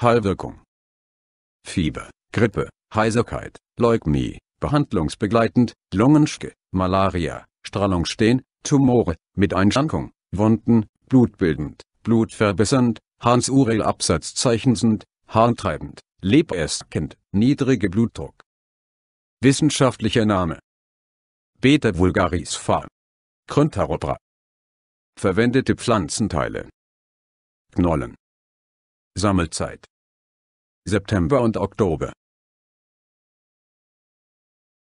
Heilwirkung. Fieber, Grippe, Heiserkeit, Leukämie, behandlungsbegleitend, Lungenschke, Malaria, Strahlungsstehen, Tumore, mit Einschränkung, Wunden, blutbildend, blutverbessernd, Harnsurelabsatzzeichensend, harntreibend, leberstkind, niedrige Blutdruck. Wissenschaftlicher Name. Beta vulgaris var. Cruntaropra. Verwendete Pflanzenteile. Knollen, Sammelzeit September und Oktober